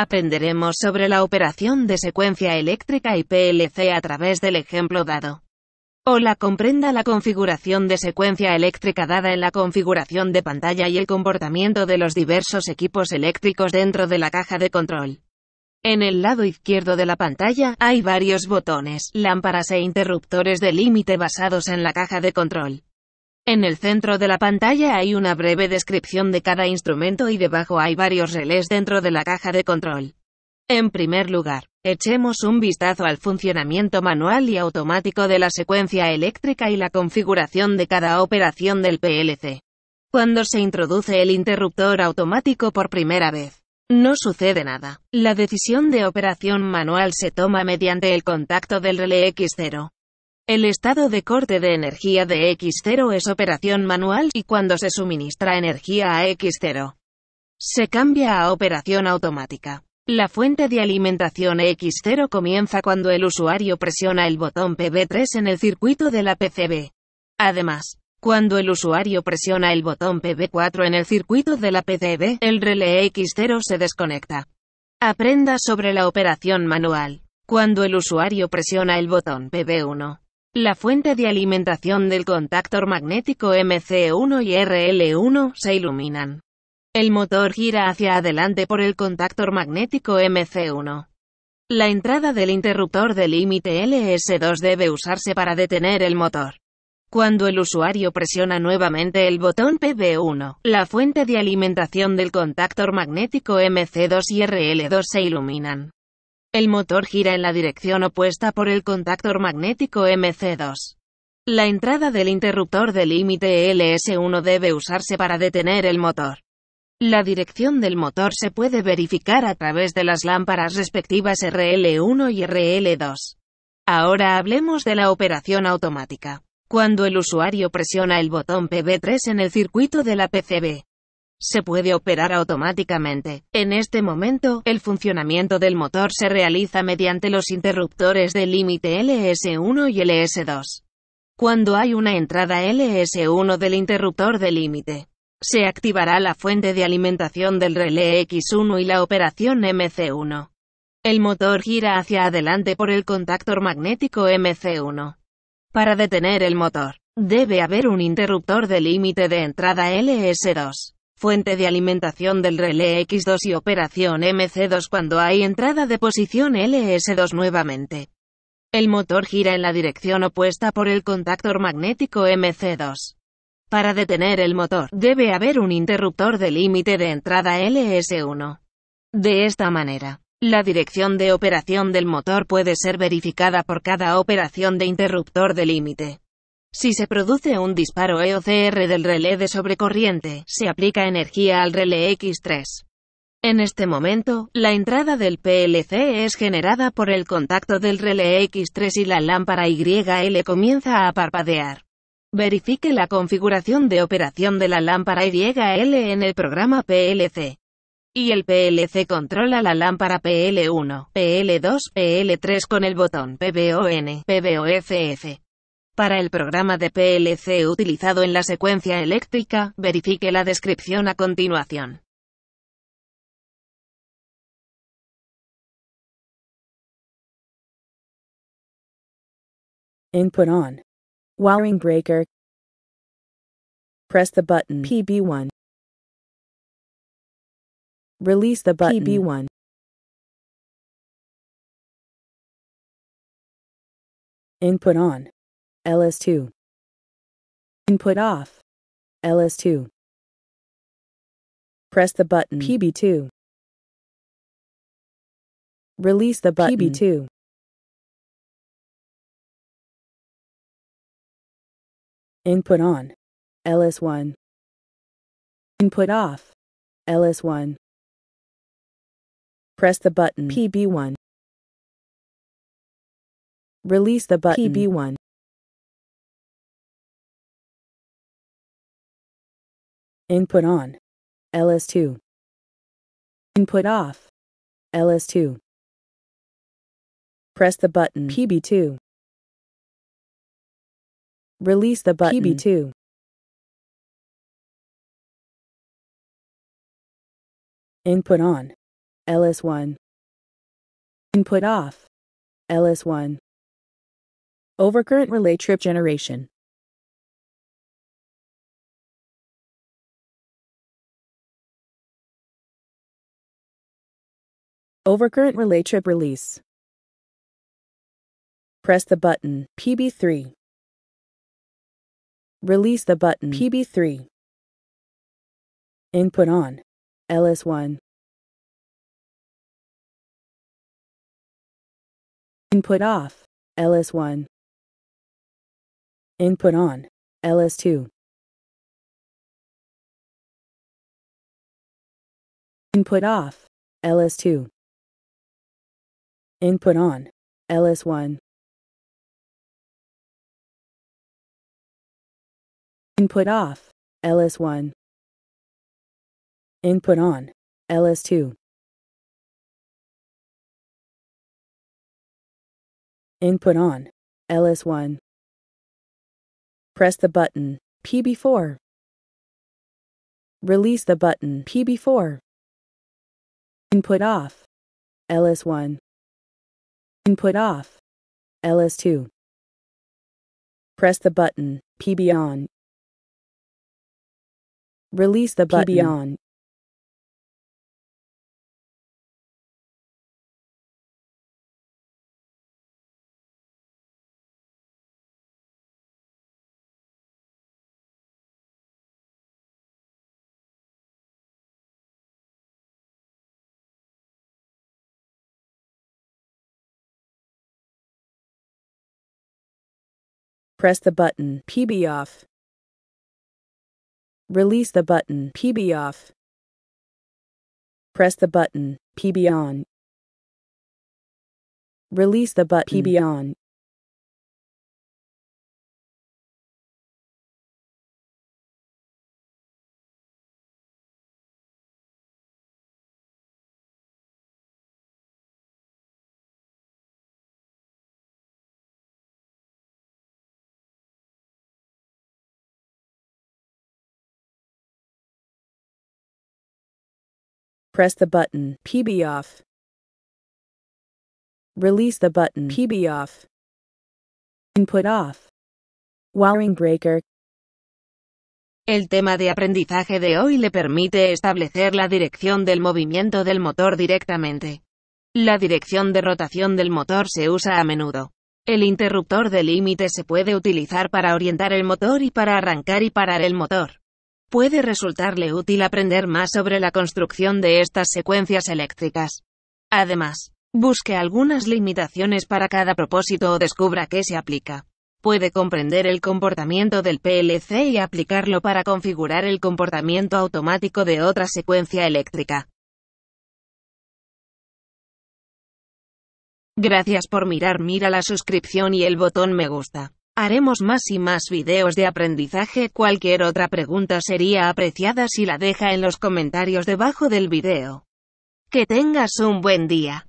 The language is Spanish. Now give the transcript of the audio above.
Aprenderemos sobre la operación de secuencia eléctrica y PLC a través del ejemplo dado. Hola, comprenda la configuración de secuencia eléctrica dada en la configuración de pantalla y el comportamiento de los diversos equipos eléctricos dentro de la caja de control. En el lado izquierdo de la pantalla hay varios botones, lámparas e interruptores de límite basados en la caja de control. En el centro de la pantalla hay una breve descripción de cada instrumento y debajo hay varios relés dentro de la caja de control. En primer lugar, echemos un vistazo al funcionamiento manual y automático de la secuencia eléctrica y la configuración de cada operación del PLC. Cuando se introduce el interruptor automático por primera vez, no sucede nada. La decisión de operación manual se toma mediante el contacto del relé X0. El estado de corte de energía de X0 es operación manual y cuando se suministra energía a X0, se cambia a operación automática. La fuente de alimentación X0 comienza cuando el usuario presiona el botón PB3 en el circuito de la PCB. Además, cuando el usuario presiona el botón PB4 en el circuito de la PCB, el relé X0 se desconecta. Aprenda sobre la operación manual. Cuando el usuario presiona el botón PB1, la fuente de alimentación del contactor magnético MC1 y RL1 se iluminan. El motor gira hacia adelante por el contactor magnético MC1. La entrada del interruptor de límite LS2 debe usarse para detener el motor. Cuando el usuario presiona nuevamente el botón PB1, la fuente de alimentación del contactor magnético MC2 y RL2 se iluminan. El motor gira en la dirección opuesta por el contactor magnético MC2. La entrada del interruptor de límite LS1 debe usarse para detener el motor. La dirección del motor se puede verificar a través de las lámparas respectivas RL1 y RL2. Ahora hablemos de la operación automática. Cuando el usuario presiona el botón PB3 en el circuito de la PCB, se puede operar automáticamente. En este momento, el funcionamiento del motor se realiza mediante los interruptores de límite LS1 y LS2. Cuando hay una entrada LS1 del interruptor de límite, se activará la fuente de alimentación del relé X1 y la operación MC1. El motor gira hacia adelante por el contactor magnético MC1. Para detener el motor, debe haber un interruptor de límite de entrada LS2 fuente de alimentación del relé X2 y operación MC2 cuando hay entrada de posición LS2 nuevamente. El motor gira en la dirección opuesta por el contactor magnético MC2. Para detener el motor, debe haber un interruptor de límite de entrada LS1. De esta manera, la dirección de operación del motor puede ser verificada por cada operación de interruptor de límite. Si se produce un disparo EOCR del relé de sobrecorriente, se aplica energía al relé X3. En este momento, la entrada del PLC es generada por el contacto del relé X3 y la lámpara YL comienza a parpadear. Verifique la configuración de operación de la lámpara YL en el programa PLC. Y el PLC controla la lámpara PL1, PL2, PL3 con el botón PBON, PBOFF. Para el programa de PLC utilizado en la secuencia eléctrica, verifique la descripción a continuación. Input on. Wiring breaker. Press the button PB1. Release the button PB1. Input on. ls2 input off ls2 press the button pb2 release the button pb2 input on ls1 input off ls1 press the button pb1 release the button pb1 Input on LS2 Input off LS2 Press the button PB2 Release the button PB2 Input on LS1 Input off LS1 Overcurrent relay trip generation Overcurrent relay trip release. Press the button PB3. Release the button PB3. Input on LS1. Input off LS1. Input on LS2. Input off LS2. Input on LS1 Input off LS1 Input on LS2 Input on LS1 Press the button PB4 Release the button PB4 Input off LS1 Input off. LS2. Press the button, PB on. Release the PB on. Press the button PB off. Release the button PB off. Press the button PB on. Release the button PB hmm. on. Press the button PB off. Release the button PB off. Input off. Wiring breaker. El tema de aprendizaje de hoy le permite establecer la dirección del movimiento del motor directamente. La dirección de rotación del motor se usa a menudo. El interruptor de límite se puede utilizar para orientar el motor y para arrancar y parar el motor puede resultarle útil aprender más sobre la construcción de estas secuencias eléctricas. Además, busque algunas limitaciones para cada propósito o descubra qué se aplica. Puede comprender el comportamiento del PLC y aplicarlo para configurar el comportamiento automático de otra secuencia eléctrica. Gracias por mirar, mira la suscripción y el botón me gusta. Haremos más y más videos de aprendizaje. Cualquier otra pregunta sería apreciada si la deja en los comentarios debajo del video. Que tengas un buen día.